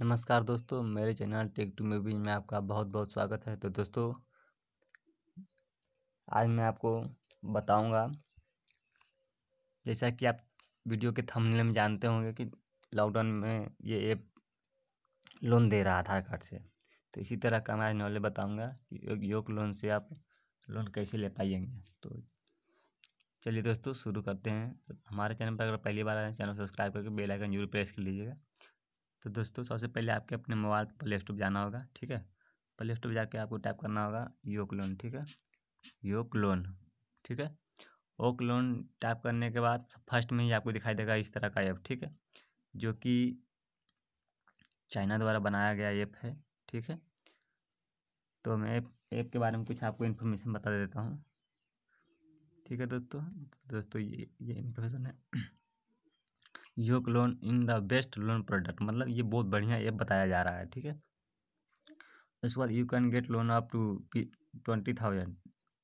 नमस्कार दोस्तों मेरे चैनल टेक टू मूवीज में आपका बहुत बहुत स्वागत है तो दोस्तों आज मैं आपको बताऊंगा जैसा कि आप वीडियो के थंबनेल में जानते होंगे कि लॉकडाउन में ये ऐप लोन दे रहा आधार कार्ड से तो इसी तरह का मैं आज नॉलेज बताऊँगा कि योग लोन से आप लोन कैसे ले पाएंगे तो चलिए दोस्तों शुरू करते हैं तो हमारे चैनल पर अगर पहली बार आए चैनल सब्सक्राइब करके बेल आइकन जरूर प्रेस कर लीजिएगा तो दोस्तों सबसे पहले आपके अपने मोबाइल पर प्ले स्टोर जाना होगा ठीक है प्ले स्टोर जाके आपको टाइप करना होगा योक लोन ठीक है योक लोन ठीक है ओक लोन टाइप करने के बाद फर्स्ट में ही आपको दिखाई देगा इस तरह का ऐप ठीक है जो कि चाइना द्वारा बनाया गया ऐप है ठीक है तो मैं ऐप के बारे में कुछ आपको इन्फॉर्मेशन बता देता हूँ ठीक है दोस्तों दोस्तों ये ये इन्फॉर्मेशन है योग loan in the best loan product मतलब ये बहुत बढ़िया ऐप बताया जा रहा है ठीक है उसके बाद you can get loan up to twenty thousand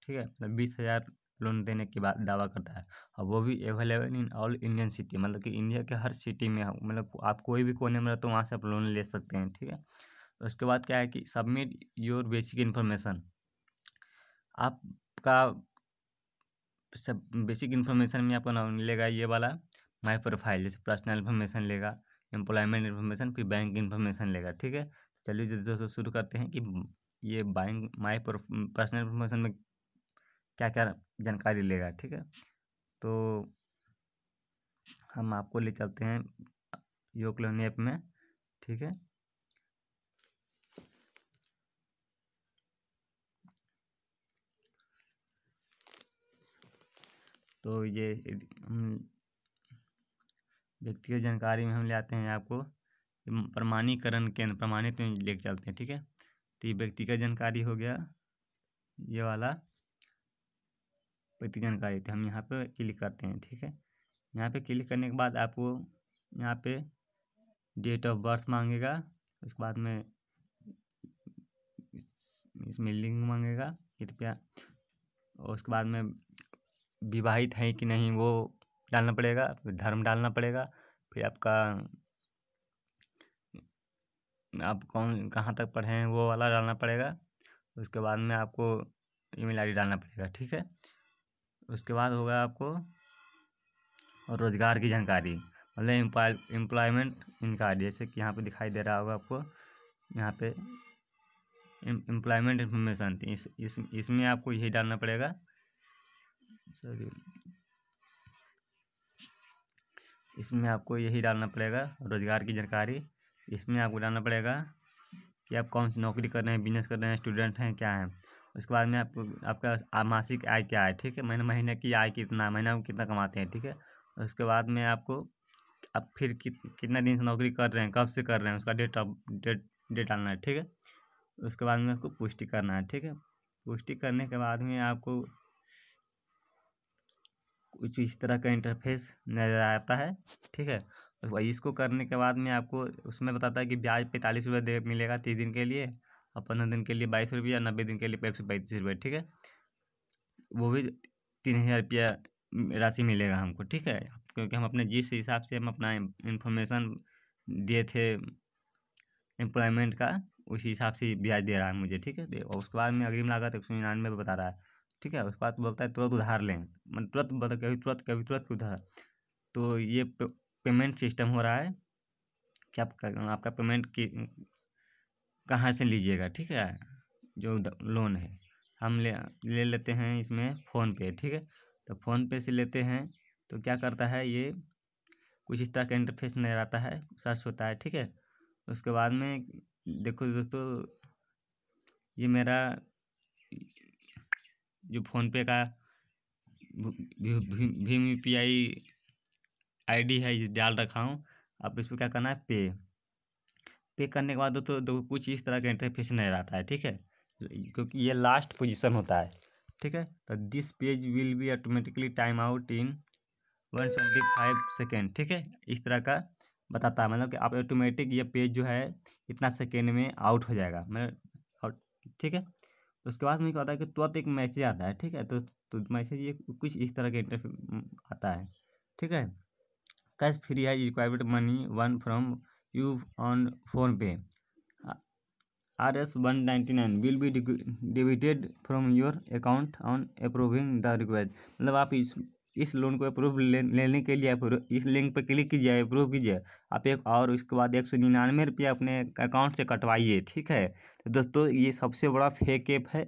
ठीक है मतलब बीस हज़ार लोन देने की बात दावा करता है और वो भी available in all Indian city मतलब कि इंडिया के हर सिटी में मतलब आप कोई भी कोने में रहते हो तो वहाँ से आप लोन ले सकते हैं ठीक है उसके बाद क्या है कि सबमिट योर बेसिक इन्फॉर्मेशन आपका सब बेसिक इन्फॉर्मेशन में आपका नाम मिलेगा ये वाला माई प्रोफाइल जैसे पर्सनल इन्फॉर्मेशन लेगा एम्प्लॉयमेंट इन्फॉर्मेशन फिर बैंक इन्फॉर्मेशन लेगा ठीक है चलिए जो दोस्तों शुरू करते हैं कि ये बैंक माई पर्सनल इन्फॉर्मेशन में क्या क्या जानकारी लेगा ठीक है तो हम आपको ले चलते हैं योग लोन ऐप में ठीक है तो ये व्यक्तिगत जानकारी में हम ले आते हैं आपको प्रमाणीकरण केंद्र प्रमाणित में लेकर चलते हैं ठीक है तो ये व्यक्तिगत जानकारी हो गया ये वाला व्यक्तिगत जानकारी तो हम यहाँ पे क्लिक करते हैं ठीक है यहाँ पे क्लिक करने के बाद आपको यहाँ पे डेट ऑफ बर्थ मांगेगा उसके बाद में इसमें लिंक मांगेगा कृपया और उसके बाद में विवाहित हैं कि नहीं वो डालना पड़ेगा फिर धर्म डालना पड़ेगा फिर आपका आप कौन कहाँ तक पढ़े हैं वो वाला डालना पड़ेगा उसके बाद में आपको ईमेल आईडी डालना पड़ेगा ठीक है उसके बाद होगा आपको और रोज़गार की जानकारी मतलब एम्प्लॉयमेंट इनकार जैसे कि यहाँ पे दिखाई दे रहा होगा आपको यहाँ पे एम्प्लॉयमेंट इंफॉर्मेशन इस इसमें इस आपको यही डालना पड़ेगा सॉरी इसमें आपको यही डालना पड़ेगा रोज़गार की जानकारी इसमें आपको डालना पड़ेगा कि आप कौन सी नौकरी कर रहे हैं बिजनेस कर रहे हैं स्टूडेंट हैं क्या हैं उसके बाद में आपको आपका मासिक आय क्या है ठीक है महीने महीने की आय कितना महीना में कितना कमाते हैं ठीक है उसके बाद में आपको आप फिर कि, कितना दिन से नौकरी कर रहे हैं कब से कर रहे हैं उसका डेट ऑफ डेट डेट डालना है ठीक है उसके बाद में आपको पुष्टि करना है ठीक है पुष्टि करने के बाद में आपको कुछ इस तरह का इंटरफेस नज़र आता है ठीक है इसको करने के बाद में आपको उसमें बताता है कि ब्याज पैंतालीस रुपये दे मिलेगा तीस दिन के लिए और पंद्रह दिन के लिए बाईस रुपया नब्बे दिन के लिए एक सौ पैंतीस रुपये ठीक है वो भी तीन हज़ार रुपया राशि मिलेगा हमको ठीक है क्योंकि हम अपने जिस हिसाब से हम अपना इन्फॉर्मेशन दिए थे एम्प्लॉयमेंट का उसी हिसाब से ब्याज दे रहा है मुझे ठीक है और उसके बाद में अग्रिम लागत एक सौ निन्यानवे बता रहा है ठीक है उसके बाद बोलता है तुरंत उधार लें मतलब तुरंत बता कभी तुरंत कभी तुरंत उधार तो ये पेमेंट सिस्टम हो रहा है कि आपका आपका पेमेंट की कहाँ से लीजिएगा ठीक है जो लोन है हम ले ले लेते हैं इसमें फ़ोनपे ठीक है तो फ़ोनपे से लेते हैं तो क्या करता है ये कुछ इस तरह का इंटरफेस नहीं आता है सर्च होता है ठीक है उसके बाद में देखो दोस्तों ये मेरा जो फ़ोनपे का भीम U P I I D है ये डाल रखा हूँ अब इसमें क्या करना है पे पे करने के बाद तो तो कुछ इस तरह का इंटरफेस नहीं रहता है ठीक है क्योंकि ये लास्ट पोजीशन होता है ठीक है तो this page will be automatically time out in one seventy five second ठीक है इस तरह का बताता है मतलब कि आप ऑटोमेटिक ये पेज जो है इतना सेकेंड में आउट हो जाएगा मैं ठीक है तो उसके बाद मुझे पता है कि तुरंत एक मैसेज आता है ठीक है तो, तो मैसेज ये कुछ इस तरह के इंटरव्यू आता है ठीक है कैश फ्री है required money one from you on PhonePe R S one ninety nine will be debited from your account on approving the request मतलब आप इस इस लोन को अप्रूव ले, लेने के लिए इस लिंक पर क्लिक कीजिए अप्रूव कीजिए आप एक और उसके बाद एक सौ निन्यानवे रुपया अपने अकाउंट से कटवाइए ठीक है तो दोस्तों ये सबसे बड़ा फेक ऐप है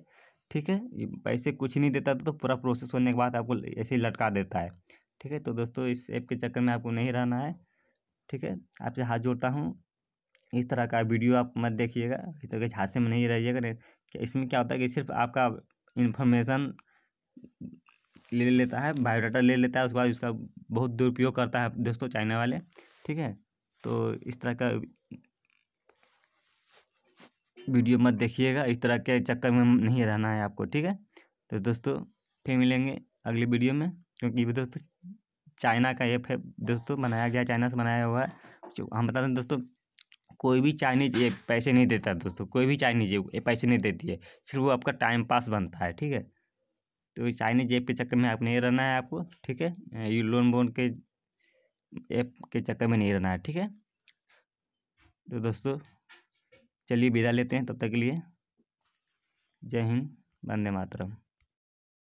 ठीक है पैसे कुछ नहीं देता तो पूरा प्रोसेस होने के बाद आपको ऐसे लटका देता है ठीक है तो दोस्तों इस ऐप के चक्कर में आपको नहीं रहना है ठीक है आपसे हाथ जोड़ता हूँ इस तरह का वीडियो आप मत देखिएगा इस तरह के झांसे में नहीं रहिएगा इसमें क्या होता है कि सिर्फ आपका इन्फॉर्मेशन ले लेता है बायोडाटा ले लेता है उसके बाद उसका बहुत दुरुपयोग करता है दोस्तों चाइना वाले ठीक है तो इस तरह का वीडियो मत देखिएगा इस तरह के चक्कर में नहीं रहना है आपको ठीक है तो दोस्तों फिर मिलेंगे अगली वीडियो में क्योंकि दोस्तों चाइना का ऐप है दोस्तों बनाया गया चाइना से बनाया हुआ है हम बता दें दोस्तों कोई भी चाइनीज ऐप पैसे नहीं देता दोस्तों कोई भी चाइनीज ऐप पैसे नहीं देती है सिर्फ वो आपका टाइम पास बनता है ठीक है तो चाइनीज ऐप के चक्कर में आप नहीं रहना है आपको ठीक है ये लोन बोन के ऐप के चक्कर में नहीं रहना है ठीक है तो दोस्तों चलिए विदा लेते हैं तब तक के लिए जय हिंद वंदे मातरम